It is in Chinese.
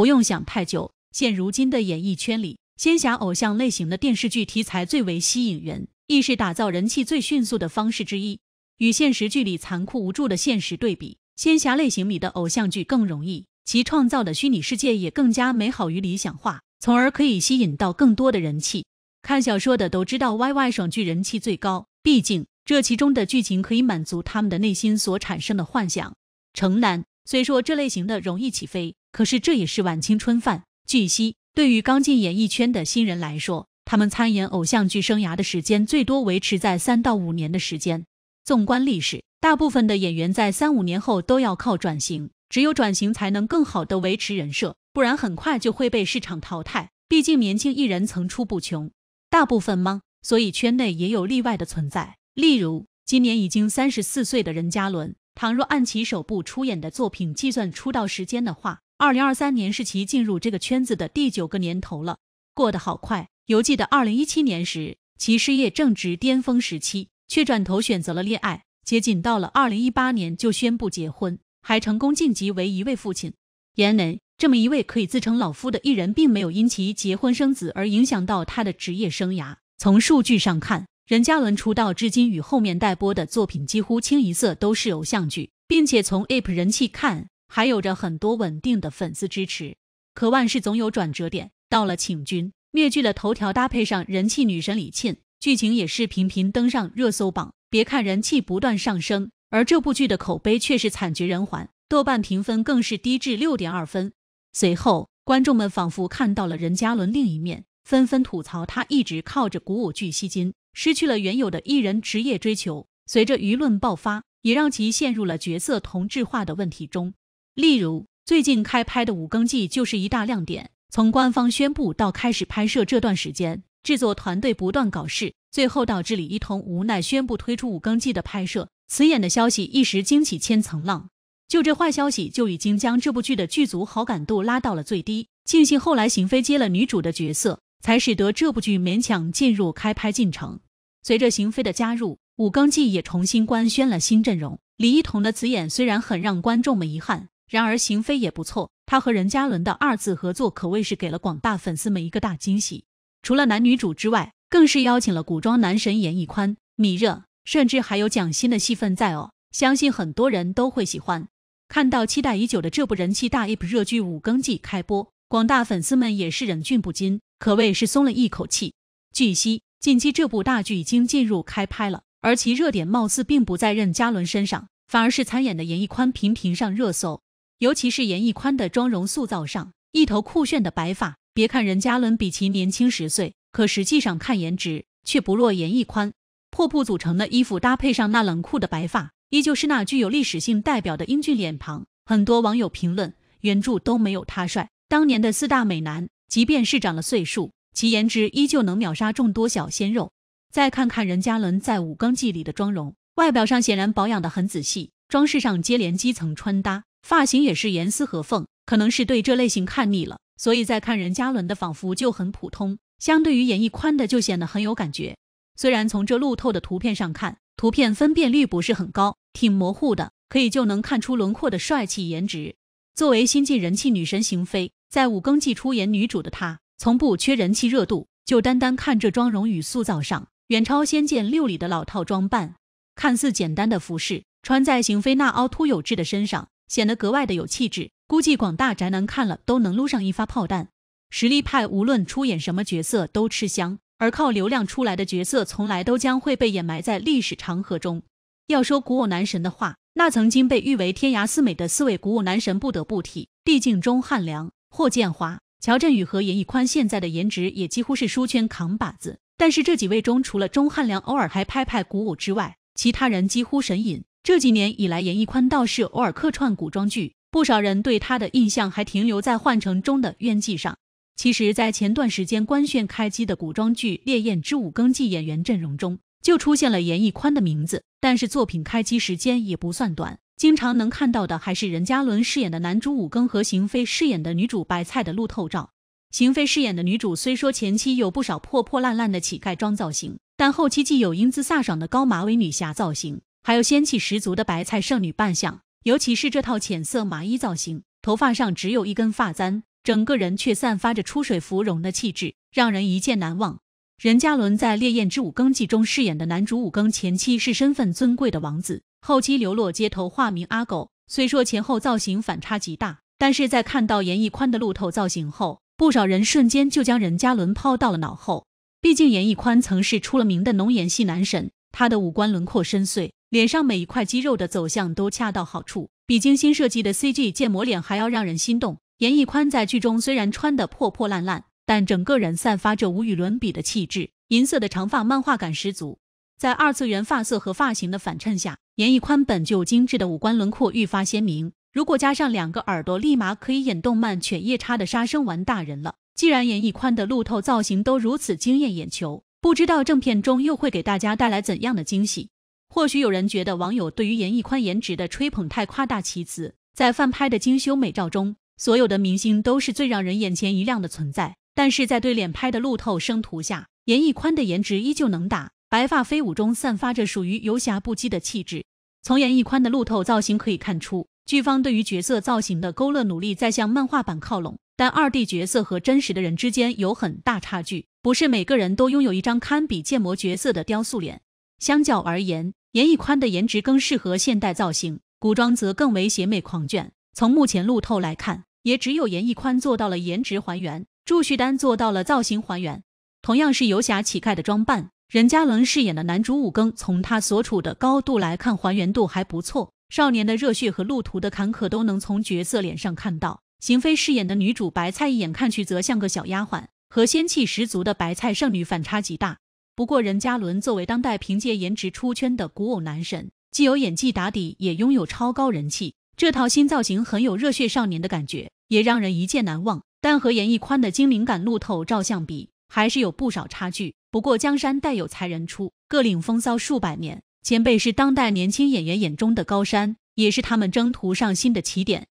不用想太久，现如今的演艺圈里，仙侠偶像类型的电视剧题材最为吸引人，亦是打造人气最迅速的方式之一。与现实剧里残酷无助的现实对比，仙侠类型里的偶像剧更容易，其创造的虚拟世界也更加美好与理想化，从而可以吸引到更多的人气。看小说的都知道，YY 爽剧人气最高，毕竟这其中的剧情可以满足他们的内心所产生的幻想。城南虽说这类型的容易起飞。可是这也是晚清春饭。据悉，对于刚进演艺圈的新人来说，他们参演偶像剧生涯的时间最多维持在三到五年的时间。纵观历史，大部分的演员在三五年后都要靠转型，只有转型才能更好的维持人设，不然很快就会被市场淘汰。毕竟年轻艺人层出不穷，大部分吗？所以圈内也有例外的存在，例如今年已经三十四岁的任嘉伦，倘若按其首部出演的作品计算出道时间的话。二零二三年是其进入这个圈子的第九个年头了，过得好快。犹记得二零一七年时，其事业正值巅峰时期，却转头选择了恋爱。接近到了二零一八年，就宣布结婚，还成功晋级为一位父亲。严磊这么一位可以自称老夫的艺人，并没有因其结婚生子而影响到他的职业生涯。从数据上看，任嘉伦出道至今与后面待播的作品几乎清一色都是偶像剧，并且从 a p 人气看。还有着很多稳定的粉丝支持，可万事总有转折点。到了请君灭剧的头条，搭配上人气女神李沁，剧情也是频频登上热搜榜。别看人气不断上升，而这部剧的口碑却是惨绝人寰，豆瓣评分更是低至六点二分。随后，观众们仿佛看到了任嘉伦另一面，纷纷吐槽他一直靠着古偶剧吸金，失去了原有的艺人职业追求。随着舆论爆发，也让其陷入了角色同质化的问题中。例如，最近开拍的《五更纪》就是一大亮点。从官方宣布到开始拍摄这段时间，制作团队不断搞事，最后导致李一桐无奈宣布推出《五更纪》的拍摄。此演的消息一时惊起千层浪，就这坏消息就已经将这部剧的剧组好感度拉到了最低。庆幸后来邢菲接了女主的角色，才使得这部剧勉强进入开拍进程。随着邢菲的加入，《五更纪也重新官宣了新阵容。李一桐的辞演虽然很让观众们遗憾。然而邢菲也不错，她和任嘉伦的二次合作可谓是给了广大粉丝们一个大惊喜。除了男女主之外，更是邀请了古装男神严屹宽、米热，甚至还有蒋欣的戏份在哦，相信很多人都会喜欢。看到期待已久的这部人气大 IP 热剧《五更记》开播，广大粉丝们也是忍俊不禁，可谓是松了一口气。据悉，近期这部大剧已经进入开拍了，而其热点貌似并不在任嘉伦身上，反而是参演的严屹宽频频上热搜。尤其是严屹宽的妆容塑造上，一头酷炫的白发。别看任嘉伦比其年轻十岁，可实际上看颜值却不落严屹宽。破布组成的衣服搭配上那冷酷的白发，依旧是那具有历史性代表的英俊脸庞。很多网友评论，原著都没有他帅。当年的四大美男，即便是长了岁数，其颜值依旧能秒杀众多小鲜肉。再看看任嘉伦在《武庚纪》里的妆容，外表上显然保养得很仔细，装饰上接连基层穿搭。发型也是严丝合缝，可能是对这类型看腻了，所以在看任嘉伦的仿佛就很普通，相对于演绎宽的就显得很有感觉。虽然从这路透的图片上看，图片分辨率不是很高，挺模糊的，可以就能看出轮廓的帅气颜值。作为新晋人气女神邢菲，在《五更季出演女主的她，从不缺人气热度。就单单看这妆容与塑造上，远超《仙剑六》里的老套装扮，看似简单的服饰，穿在邢菲那凹凸有致的身上。显得格外的有气质，估计广大宅男看了都能撸上一发炮弹。实力派无论出演什么角色都吃香，而靠流量出来的角色从来都将会被掩埋在历史长河中。要说古偶男神的话，那曾经被誉为天涯四美的四位古偶男神不得不提，毕竟钟汉良、霍建华、乔振宇和严屹宽现在的颜值也几乎是书圈扛把子。但是这几位中，除了钟汉良偶尔还拍拍古偶之外，其他人几乎神隐。这几年以来，严屹宽倒是偶尔客串古装剧，不少人对他的印象还停留在《幻城》中的《冤寂上。其实，在前段时间官宣开机的古装剧《烈焰之五更》剧演员阵容中，就出现了严屹宽的名字。但是作品开机时间也不算短，经常能看到的还是任嘉伦饰演的男主五更和邢菲饰演的女主白菜的路透照。邢菲饰演的女主虽说前期有不少破破烂烂的乞丐装造型，但后期既有英姿飒爽的高马尾女侠造型。还有仙气十足的白菜圣女扮相，尤其是这套浅色麻衣造型，头发上只有一根发簪，整个人却散发着出水芙蓉的气质，让人一见难忘。任嘉伦在《烈焰之舞》更季中饰演的男主五更前期是身份尊贵的王子，后期流落街头，化名阿狗。虽说前后造型反差极大，但是在看到严屹宽的路透造型后，不少人瞬间就将任嘉伦抛到了脑后。毕竟严屹宽曾是出了名的浓颜系男神，他的五官轮廓深邃。脸上每一块肌肉的走向都恰到好处，比精心设计的 CG 建模脸还要让人心动。严屹宽在剧中虽然穿得破破烂烂，但整个人散发着无与伦比的气质。银色的长发，漫画感十足，在二次元发色和发型的反衬下，严屹宽本就精致的五官轮廓愈发鲜明。如果加上两个耳朵，立马可以演动漫犬夜叉的杀生丸大人了。既然严屹宽的路透造型都如此惊艳眼球，不知道正片中又会给大家带来怎样的惊喜。或许有人觉得网友对于严屹宽颜值的吹捧太夸大其词，在翻拍的精修美照中，所有的明星都是最让人眼前一亮的存在。但是在对脸拍的路透生图下，严屹宽的颜值依旧能打，白发飞舞中散发着属于游侠不羁的气质。从严屹宽的路透造型可以看出，剧方对于角色造型的勾勒努力在向漫画版靠拢，但二 D 角色和真实的人之间有很大差距，不是每个人都拥有一张堪比建模角色的雕塑脸。相较而言，严屹宽的颜值更适合现代造型，古装则更为邪魅狂狷。从目前路透来看，也只有严屹宽做到了颜值还原，祝绪丹做到了造型还原。同样是游侠乞丐的装扮，任嘉伦饰演的男主武庚，从他所处的高度来看，还原度还不错。少年的热血和路途的坎坷都能从角色脸上看到。邢菲饰演的女主白菜一眼看去则像个小丫鬟，和仙气十足的白菜圣女反差极大。不过，任嘉伦作为当代凭借颜值出圈的古偶男神，既有演技打底，也拥有超高人气。这套新造型很有热血少年的感觉，也让人一见难忘。但和严屹宽的精灵感路透照相比，还是有不少差距。不过，江山代有才人出，各领风骚数百年。前辈是当代年轻演员眼中的高山，也是他们征途上新的起点。